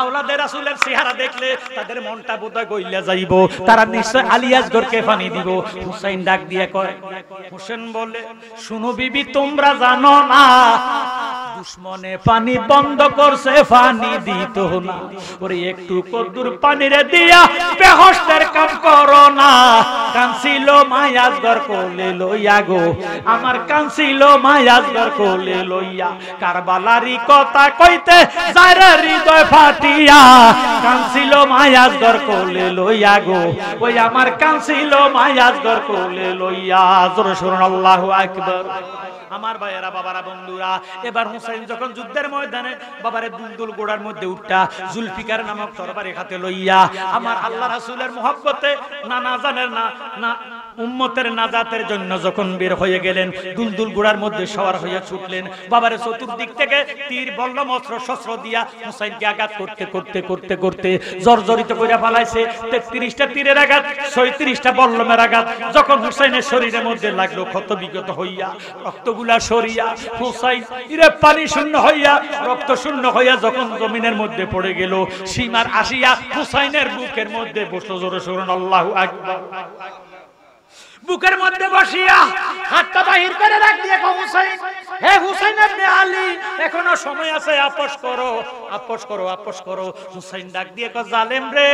আওলাদে রাসূলের চেহারা দেখলে তাদের মনটা বোধহয় গইলা যাইব তারা নিশ্চয় আলিয়াস গরকে পানি দিব হুসাইন ডাক দিয়ে কয় হোসেন বলে শুনো বিবি তোমরা জানো না দুশ্মনে পানি বন্ধ করছে পানি দিত না ওরে একটু কদ্দুর পানি রে দিয়া বেহস্তের কাম করো না কানছিল মায়াজগর কোলে লইয়া গো আমার কানছিল মায়াজগর কোলে লইয়া কারবালারি কথা কইতে যারা হৃদয় ফাটিয়া কানছিল মায়াজ দর কোলে লইয়া গো ওই আমার কানছিল মায়াজ দর কোলে লইয়া জোরে শুনুন আকবার আমার ভাইয়েরা বাবারা বন্ধুরা এবার হুসাইন যখন যুদ্ধের ময়দানে বাবারে দুলদুল গোড়ার মধ্যে উঠটা জুলফিকার নামক তরবারি খাতে লইয়া আমার আল্লাহ রাসূলের মোহব্বতে না না জানের না না উম্মতের নাজাতের জন্য যখন বের হয়ে গেলেন দুলদুল গুড়ার মধ্যে সবার হয়ে ছুটলেন বাবারে চতুর্দিক থেকে তীর বল্লম অস্ত্র শস্ত্র দিয়া হুসাইনকে আঘাত করতে করতে করতে করতে জর্জরিত করে পালাইছে তেত্রিশটা তীরের আঘাত সৈত্রিশটা বল্লমের আঘাত যখন হুসাইনের শরীরের মধ্যে লাগলো ক্ষত বিগত হইয়া রক্তগুলা সরিয়া হুসাইন ইরে পানি শূন্য হইয়া রক্ত শূন্য হইয়া যখন জমিনের মধ্যে পড়ে গেল সীমার আসিয়া হুসাইনের বুকের মধ্যে বসল জোরে শোরণ আল্লাহ আকবার বুকের মধ্যে বসিয়া হাতটা বাহির করে রাখ দিয়ে হুসাইন হে হুসাইন আপনি আলী এখনো সময় আছে আপোষ করো আপোষ করো আপোষ করো হুসাইন ডাক দিয়ে কো জালেম রে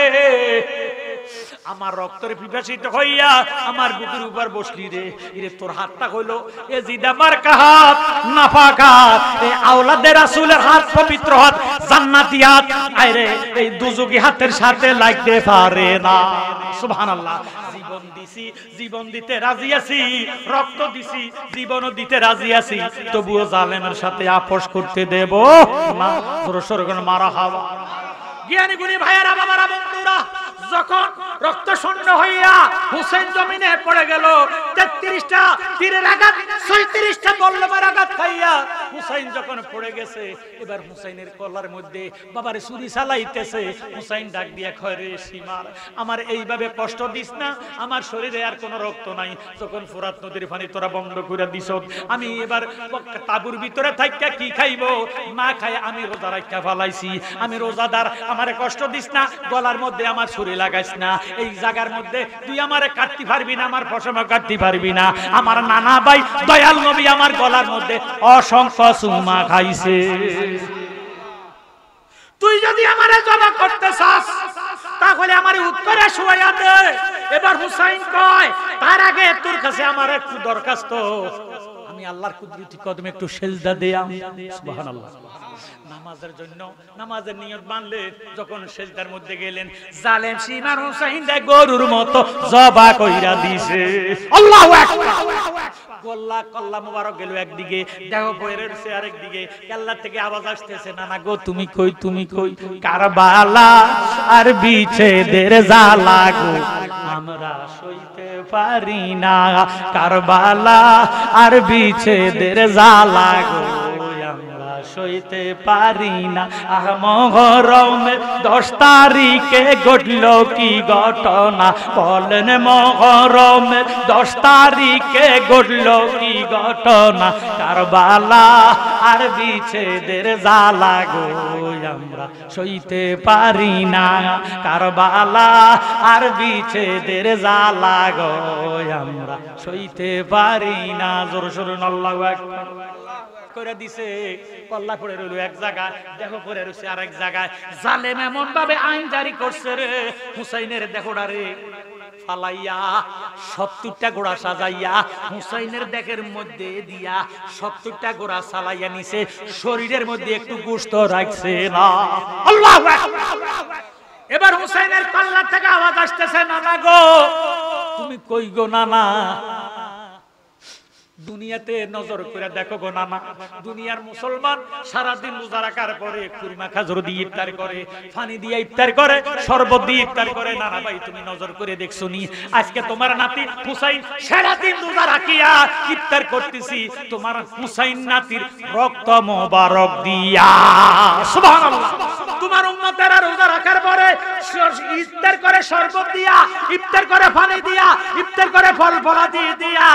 আমার রক্তের পিপাসিত হইয়া আমার বুকের উপর বসলি রে ইরে তোর হাতটা হইলো এ জিদামার কাহাত নাফাক হাত এ আওলাদের রাসূলের হাত পবিত্র হাত জান্নাতি হাত আরে এই দুজুগি হাতের সাথে লাগতে পারে না সুবহানাল্লাহ জীবন দিছি জীবন দিতে রাজি আছি রক্ত দিছি জীবনও দিতে রাজি আছি তবুও জালেমের সাথে আপোষ করতে দেব না মারা হাওয়া জ্ঞানী গুণী ভাইয়েরা বাবারা বন্ধুরা যখন রক্ত শূন্য হইয়া হুসেন জমিনে পড়ে গেল তেত্রিশটা তীরের আঘাত সৈত্রিশটা বল্লমের আঘাত খাইয়া হুসাইন যখন পড়ে গেছে এবার হুসাইনের কলার মধ্যে বাবার সুরি চালাইতেছে হুসাইন ডাক দিয়া খরে সীমার আমার এইভাবে কষ্ট দিস না আমার শরীরে আর কোনো রক্ত নাই যখন ফোরাত নদীর পানি তোরা বন্ধ করে দিস আমি এবার তাবুর ভিতরে থাকতে কি খাইবো না খাই আমি রোজা রাখা ফালাইছি আমি রোজাদার আমার কষ্ট দিস না গলার মধ্যে আমার শরীর লাগাইস না এই জায়গার মধ্যে তুই আমারে কাটতে পারবি না আমার ফসমা কাটতে পারবি না আমার নানা ভাই দয়াল নবী আমার গলার মধ্যে অসংখ্য সুমা খাইছে তুই যদি আমারে জমা করতে চাস তাহলে আমারে উত্তরে শুয়াইয়া দে এবার হুসাইন কয় তার আগে তোর কাছে আমার একটু দরখাস্ত আমি আল্লাহর কুদরতি কদমে একটু সেজদা দেয়া সুবহানাল্লাহ নামাজের জন্য নামাজের নিয়ত বানলে যখন শেষদার মধ্যে গেলেন জালেম সিমার হুসাইন দা গরুর মতো জবা কইরা দিছে আল্লাহু আকবার গল্লা কল্লা মোবারক গেল একদিকে দেহ বইরে রয়েছে আরেকদিকে কেল্লার থেকে আওয়াজ আসতেছে না না গো তুমি কই তুমি কই কারবালা আর বিছেদের জ্বালা গো আমরা সইতে পারি না কারবালা আর বিছেদের জ্বালা গো সইতে পারি না মহরমে দশ তারিখে ঘটল কি ঘটনা বলেন মহরমে দশ তারিখে ঘটল কি ঘটনা কারবালা আর বিছেদের জ্বালা গো আমরা সইতে পারি না কারবালা আর বিছেদের জ্বালা গো আমরা সইতে পারি না জোর সরু নল্লা একবার করে দিছে পল্লা পড়ে রইল এক জায়গায় দেখো পড়ে রয়েছে আর এক জায়গায় জালেম এমন ভাবে আইন জারি করছে রে হুসাইনের দেখো রে ফালাইয়া সত্তরটা গোড়া সাজাইয়া হুসাইনের দেখের মধ্যে দিয়া সত্তরটা গোড়া সালাইয়া নিছে শরীরের মধ্যে একটু গুস্ত রাখছে না আল্লাহ এবার হুসাইনের পাল্লা থেকে আওয়াজ আসতেছে নানা গো তুমি কই গো নানা দুনিয়াতে নজর করে দেখো গো নানা দুনিয়ার মুসলমান সারাদিন মুজারাকার করে কুরমা খাজর দিয়ে ইফতার করে ফানি দিয়ে ইফতার করে শরবত দিয়ে ইফতার করে নানা ভাই তুমি নজর করে দেখছো নি আজকে তোমার নাতি হুসাইন সারাদিন মুজারাকিয়া ইফতার করতেছি তোমার হুসাইন নাতির রক্ত মোবারক দিয়া সুবহানাল্লাহ তোমার উন্মতেরা রোজা রাখার পরে ইফতার করে শরবত দিয়া ইফতার করে পানি দিয়া ইফতার করে ফল ফলা দিয়ে দিয়া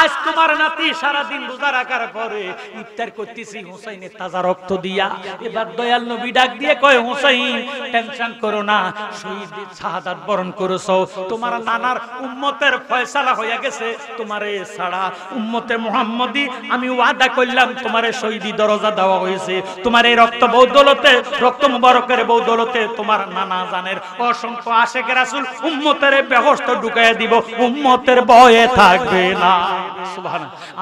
আজ তোমার নাতি সারা দিন রোজা রাখার পরে ইফতার করতেছি হুসাইনের তাজা রক্ত দিয়া এবার দয়াল নবী ডাক দিয়ে কয় হুসাইন টেনশন করো না শহীদ শাহাদাত বরণ করেছো তোমার নানার উম্মতের ফয়সালা হয়ে গেছে তোমার এ ছাড়া উম্মতে মুহাম্মদি আমি ওয়াদা করলাম তোমার শহীদি দরজা দেওয়া হয়েছে তোমার এই রক্ত বৌদ্ধলতে রক্ত মুবারকের বৌদলতে তোমার নানা জানের অসংখ্য আশেখ রাসুল উম্মতের ব্যবস্থা ঢুকাই দিব উম্মতের বয়ে থাকবে না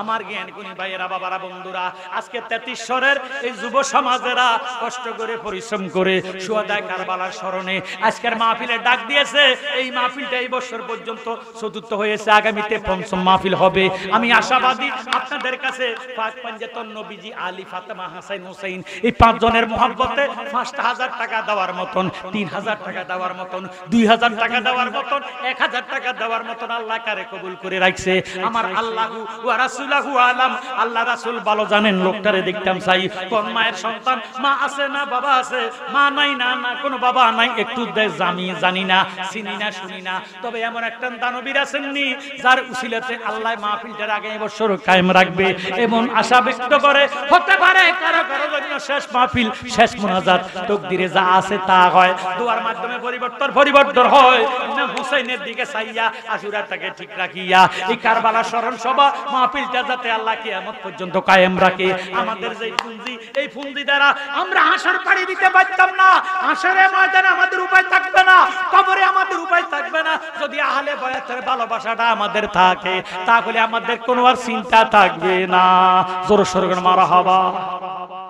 আমার জ্ঞান গুণী ভাইয়েরা বাবারা বন্ধুরা আজকে তেত্রিশ্বরের এই যুব সমাজেরা কষ্ট করে পরিশ্রম করে সুয়াদায় কারবালার স্মরণে আজকের মাহফিলে ডাক দিয়েছে এই মাহফিলটা এই বছর পর্যন্ত চতুর্থ হয়েছে আগামীতে পঞ্চম মাহফিল হবে আমি আশাবাদী আপনাদের কাছে পাঁচ পাঞ্জাতন নবীজি আলী ফাতেমা হাসাইন হুসাইন এই পাঁচজনের মহাব্বতে ফার্স্ট হাজার হাজার টাকা দেওয়ার মতন তিন হাজার টাকা দেওয়ার মতন দুই হাজার টাকা দেওয়ার মতন এক হাজার টাকা দেওয়ার মতন আল্লাহ কারে কবুল করে রাখছে আমার আল্লাহু ওয়া আলাম আল্লাহ রাসুল ভালো জানেন লোকটারে দেখতাম চাই কোন মায়ের সন্তান মা আছে না বাবা আছে মা নাই না না কোনো বাবা নাই একটু জামি জানি না চিনি না শুনি না তবে এমন একটা দানবীর আছেননি যার উসিলাতে আল্লাহ মা মাহফিলটার আগে এবছর কায়েম রাখবে এমন আশা ব্যক্ত করে হতে পারে কারো কারো জন্য শেষ মাহফিল শেষ মোনাজাত তো তকদিরে যা আছে তা হয় দোয়ার মাধ্যমে পরিবর্তন পরিবর্তন হয় হুসাইনের দিকে চাইয়া তাকে ঠিক রাখিয়া এই কারবালা স্মরণ সভা মাহফিলটা যাতে আল্লাহ কিয়ামত পর্যন্ত কায়েম রাখে আমাদের যে পুঁজি এই পুঁজি দ্বারা আমরা হাসর পাড়ি দিতে পারতাম না হাসরে ময়দানে আমাদের উপায় থাকবে না কবরে আমাদের উপায় থাকবে না যদি আহলে বয়াতের ভালোবাসাটা আমাদের থাকে তাহলে আমাদের কোনো আর চিন্তা থাকবে না জোর সরগণ মারা হবা